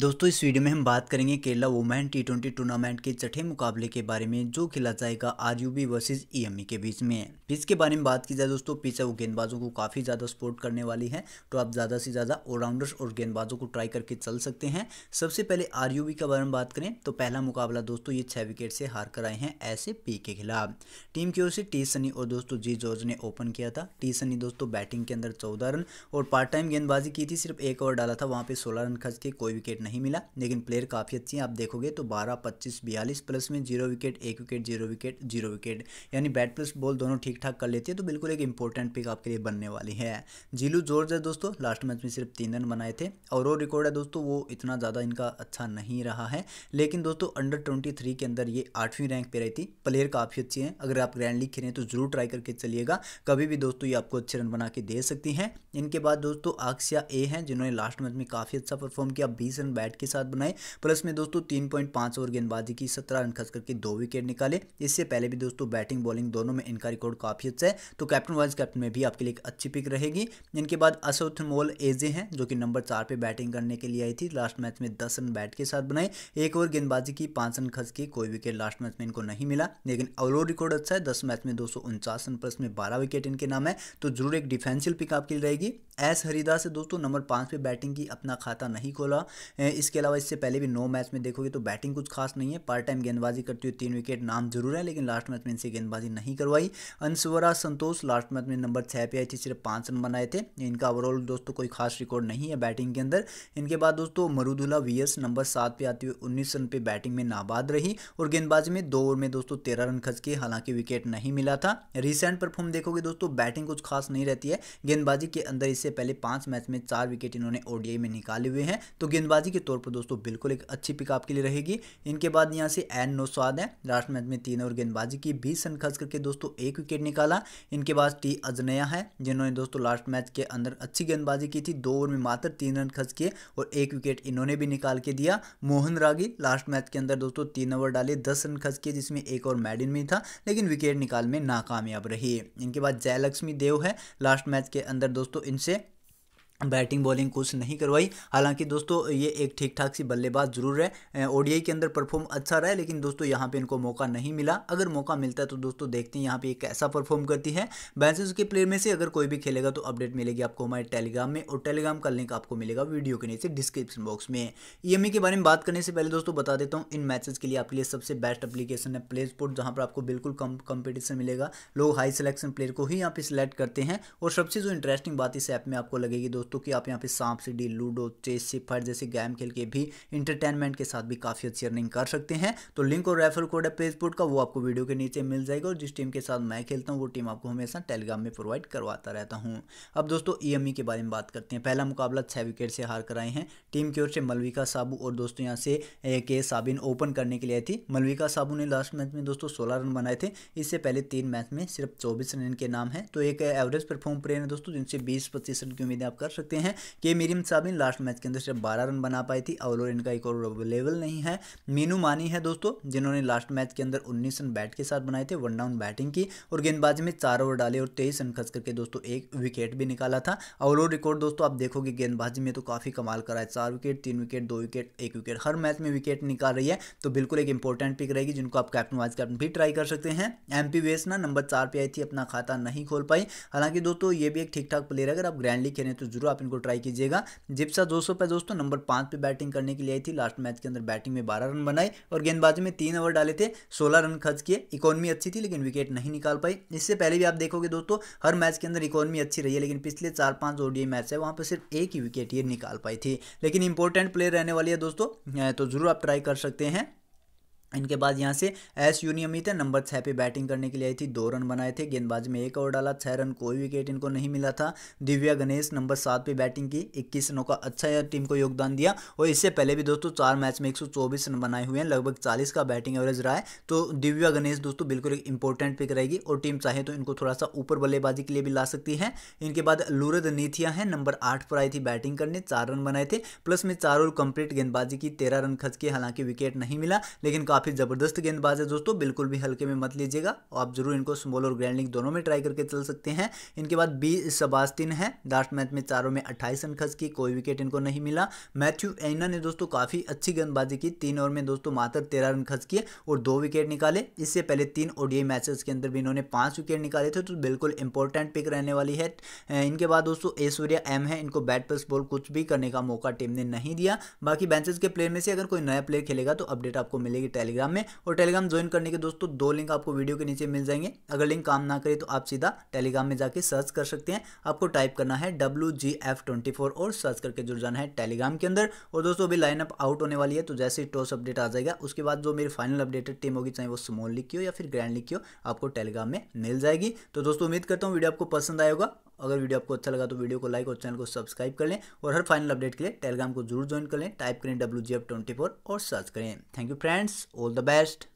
दोस्तों इस वीडियो में हम बात करेंगे Kerala women T twenty tournament के छठे मुकाबले के बारे में जो खेला जाएगा R U B versus E M E के बीच में पिच के बारे में बात की जाए दोस्तों पिच है वो गेंदबाजों को काफ़ी ज़्यादा सपोर्ट करने वाली है तो आप ज़्यादा से ज़्यादा ऑलराउंडर्स और गेंदबाजों को ट्राई करके चल सकते हैं सबसे पहले आर यू बी के बारे में बात करें तो पहला मुकाबला दोस्तों ये छः विकेट से हार कर आए हैं ऐसे पी के खिलाफ टीम की ओर से टी सनी और दोस्तों जी जॉर्ज ने ओपन किया था टी सनी दोस्तों बैटिंग के अंदर चौदह रन और पार्ट टाइम गेंदबाजी की थी सिर्फ एक ओवर डाला था वहाँ पर सोलह रन खर्च के कोई विकेट नहीं मिला लेकिन प्लेयर काफ़ी अच्छी हैं आप देखोगे तो 12, 25, 42 प्लस में जीरो विकेट एक wicket zero wicket zero wicket यानी बैट प्लस बॉल दोनों ठीक ठाक कर लेती है तो बिल्कुल एक इंपॉर्टेंट पिक आपके लिए बनने वाली है जीलू जॉर्ज है दोस्तों लास्ट मैच में सिर्फ तीन रन बनाए थे और वो रिकॉर्ड है दोस्तों वो इतना ज़्यादा इनका अच्छा नहीं रहा है लेकिन दोस्तों अंडर ट्वेंटी के अंदर ये आठवीं रैंक पर रही थी प्लेयर काफ़ी अच्छी हैं अगर आप ग्रैंड लीग खेलें तो ज़रूर ट्राई करके चलिएगा कभी भी दोस्तों ये आपको अच्छे रन बना के दे सकती हैं इनके बाद दोस्तों आक्सिया ए हैं जिन्होंने लास्ट मैच में काफ़ी अच्छा परफॉर्म किया बीस रन बैट के साथ बनाए प्लस में दोस्तों तीन पॉइंट पांच ओवर गेंदबाजी की सत्रह रन खर्च करके दो विकेट निकाले इससे पहले भी दोस्तों बैटिंग बॉलिंग दोनों में इनका रिकॉर्ड काफ़ी अच्छा है तो कैप्टन वाइज कैप्टन में भी आपके लिए एक अच्छी पिक रहेगी इनके बाद असौथ मोल एजे हैं जो कि नंबर चार पर बैटिंग करने के लिए आई थी लास्ट मैच में दस रन बैट के साथ बनाए एक ओवर गेंदबाजी की पांच रन खस की कोई विकेट लास्ट मैच में इनको नहीं मिला लेकिन ओवरऑल रिकॉर्ड अच्छा है दस मैच में दो रन प्लस में बारह विकेट इनके नाम है तो जरूर एक डिफेंसिव पिक आपके लिए रहेगी एस हरिदास दोस्तों नंबर पांच पे बैटिंग की अपना खाता नहीं खोला इसके अलावा इससे पहले भी नौ मैच में देखोगे तो बैटिंग कुछ खास नहीं है पार्ट टाइम गेंदबाजी करती हुई तीन विकेट नाम जरूर है लेकिन लास्ट मैच में इनसे गेंदबाजी नहीं करवाई अंशवरा संतोष लास्ट मैच में नंबर छः पे आई थी सिर्फ पाँच रन बनाए थे इनका ओवरऑल दोस्तों कोई खास रिकॉर्ड नहीं है बैटिंग के अंदर इनके बाद दोस्तों मरुदुल्ला वीएस नंबर सात पे आती हुई उन्नीस रन पर बैटिंग में नाबाद रही और गेंदबाजी में दो ओवर में दोस्तों तेरह रन खच के हालांकि विकेट नहीं मिला था रिसेंट परफॉर्म देखोगे दोस्तों बैटिंग कुछ खास नहीं रहती है गेंदबाजी के अंदर इससे पहले पाँच मैच में चार विकेट इन्होंने ओडीआई में निकाले हुए हैं तो गेंदबाजी बल्लेबाजी के तौर पर दोस्तों बिल्कुल एक अच्छी पिक आपके लिए रहेगी इनके बाद यहाँ से एन नो स्वाद है लास्ट मैच में तीन ओवर गेंदबाजी की बीस रन खर्च करके दोस्तों एक विकेट निकाला इनके बाद टी अजनया है जिन्होंने दोस्तों लास्ट मैच के अंदर अच्छी गेंदबाजी की थी दो ओवर में मात्र तीन रन खर्च किए और एक विकेट इन्होंने भी निकाल के दिया मोहन रागी लास्ट मैच के अंदर दोस्तों तीन ओवर डाले दस रन खर्च किए जिसमें एक और मैडिन में था लेकिन विकेट निकाल में नाकामयाब रही इनके बाद जयलक्ष्मी देव है लास्ट मैच के अंदर दोस्तों इनसे बैटिंग बॉलिंग कुछ नहीं करवाई हालांकि दोस्तों ये एक ठीक ठाक सी बल्लेबाज जरूर है ओडीआई के अंदर परफॉर्म अच्छा रहा है लेकिन दोस्तों यहाँ पे इनको मौका नहीं मिला अगर मौका मिलता है तो दोस्तों देखते हैं यहाँ पे ये कैसा परफॉर्म करती है बैंसेज के प्लेयर में से अगर कोई भी खेलेगा तो अपडेट मिलेगी आपको हमारे टेलीग्राम में और टेलीग्राम का लिंक आपको मिलेगा वीडियो के नीचे डिस्क्रिप्शन बॉक्स में ई e के बारे में बात करने से पहले दोस्तों बता देता हूँ इन मैचेज के लिए आपके लिए सबसे बेस्ट अपलीकेशन है प्ले स्पोर्ट जहाँ पर आपको बिल्कुल कम कॉम्पिटिशन मिलेगा लोग हाई सिलेक्शन प्लेयर को ही यहाँ पे सिलेक्ट करते हैं और सबसे जो इंटरेस्टिंग बात इस ऐप में आपको लगेगी दोस्तों दोस्तों कि आप यहाँ पे सांप सीढ़ी लूडो चेस सिफर जैसे गेम खेल के भी इंटरटेनमेंट के साथ भी काफ़ी अच्छी अर्निंग कर सकते हैं तो लिंक और रेफर कोड है पेजपुट का वो आपको वीडियो के नीचे मिल जाएगा और जिस टीम के साथ मैं खेलता हूँ वो टीम आपको हमेशा टेलीग्राम में प्रोवाइड करवाता रहता हूँ अब दोस्तों ई के बारे में बात करते हैं पहला मुकाबला छः विकेट से हार कराए हैं टीम की ओर से मलविका साबू और दोस्तों यहाँ से के साबिन ओपन करने के लिए आई थी मलविका साबू ने लास्ट मैच में दोस्तों सोलह रन बनाए थे इससे पहले तीन मैच में सिर्फ चौबीस रन इनके नाम है तो एक एवरेज परफॉर्म प्लेयर है दोस्तों जिनसे बीस पच्चीस रन की उम्मीदें आप कर सकते हैं कि मीरिम साबिन लास्ट मैच के अंदर सिर्फ बारह रन बना पाई थी और इनका एक और अवेलेबल नहीं है मीनू मानी है दोस्तों जिन्होंने लास्ट मैच के अंदर उन्नीस रन बैट के साथ बनाए थे वन डाउन बैटिंग की और गेंदबाजी में चार ओवर डाले और तेईस रन खस करके दोस्तों एक विकेट भी निकाला था ऑलआउट रिकॉर्ड दोस्तों आप देखोगे गेंदबाजी में तो काफ़ी कमाल करा है चार विकेट तीन विकेट दो विकेट एक विकेट हर मैच में विकेट निकाल रही है तो बिल्कुल एक इंपॉर्टेंट पिक रहेगी जिनको आप कैप्टन वाइज कैप्टन भी ट्राई कर सकते हैं एम पी नंबर चार पे आई थी अपना खाता नहीं खोल पाई हालांकि दोस्तों ये भी एक ठीक ठाक प्लेयर है अगर आप ग्रैंडली खेलें तो जरूर आप इनको ट्राई कीजिएगा जिप्सा दो सौ दोस्तों नंबर पांच पे बैटिंग करने के लिए आई थी लास्ट मैच के अंदर बैटिंग में बारह रन बनाए और गेंदबाजी में तीन ओवर डाले थे सोलह रन खर्च किए इकोनॉमी अच्छी थी लेकिन विकेट नहीं निकाल पाई इससे पहले भी आप देखोगे दोस्तों हर मैच के अंदर इकोनॉमी अच्छी रही है लेकिन पिछले चार पांच ओडीआई मैच है वहां पर सिर्फ एक ही विकेट ये निकाल पाई थी लेकिन इंपॉर्टेंट प्लेयर रहने वाली है दोस्तों तो जरूर आप ट्राई कर सकते हैं इनके बाद यहाँ से एस यूनियमित है नंबर छः पे बैटिंग करने के लिए आई थी दो रन बनाए थे गेंदबाज में एक ओवर डाला छः रन कोई विकेट इनको नहीं मिला था दिव्या गणेश नंबर सात पे बैटिंग की इक्कीस रनों का अच्छा टीम को योगदान दिया और इससे पहले भी दोस्तों चार मैच में 124 रन बनाए हुए हैं लगभग चालीस का बैटिंग एवरेज रहा है तो दिव्या गणेश दोस्तों बिल्कुल एक इंपॉर्टेंट पिक रहेगी और टीम चाहे तो इनको थोड़ा सा ऊपर बल्लेबाजी के लिए भी ला सकती है इनके बाद लूरद नीथिया है नंबर आठ पर आई थी बैटिंग करने चार रन बनाए थे प्लस में चार ओवर कंप्लीट गेंदबाजी की तेरह रन खच के हालांकि विकेट नहीं मिला लेकिन काफ़ी ज़बरदस्त गेंदबाज है दोस्तों बिल्कुल भी हल्के में मत लीजिएगा और आप जरूर इनको स्मॉल और ग्रैंड दोनों में ट्राई करके चल सकते हैं इनके बाद बी सबास्तिन है लास्ट मैच में चारों में अट्ठाईस रन खर्च की कोई विकेट इनको नहीं मिला मैथ्यू एना ने दोस्तों काफ़ी अच्छी गेंदबाजी की तीन ओवर में दोस्तों मात्र तेरह रन खर्च किए और दो विकेट निकाले इससे पहले तीन ओडीए मैचेस के अंदर भी इन्होंने पाँच विकेट निकाले थे तो बिल्कुल इंपॉर्टेंट पिक रहने वाली है इनके बाद दोस्तों ऐश्वर्या एम है इनको बैट पर बॉल कुछ भी करने का मौका टीम ने नहीं दिया बाकी बेंचेस के प्लेयर में से अगर कोई नया प्लेयर खेलेगा तो अपडेट आपको मिलेगी टेली टेलीग्राम में और टेलीग्राम ज्वाइन करने के दोस्तों दो लिंक आपको वीडियो के नीचे मिल जाएंगे अगर लिंक काम ना करे तो आप सीधा टेलीग्राम में जाके सर्च कर सकते हैं आपको टाइप करना है डब्ल्यू और सर्च करके जुड़ जाना है टेलीग्राम के अंदर और दोस्तों अभी लाइनअप आउट होने वाली है तो जैसे ही टॉस अपडेट आ जाएगा उसके बाद जो मेरी फाइनल अपडेटेड टीम होगी चाहे वो स्मॉल लिखियो की हो या फिर ग्रैंड लिखियो की हो आपको टेलीग्राम में मिल जाएगी तो दोस्तों उम्मीद करता हूँ वीडियो आपको पसंद आएगा अगर वीडियो आपको अच्छा लगा तो वीडियो को लाइक और चैनल को सब्सक्राइब कर लें और हर फाइनल अपडेट के लिए टेलीग्राम को जरूर ज्वाइन कर लें टाइप करें डब्ल्यू और सर्च करें thank you friends all the best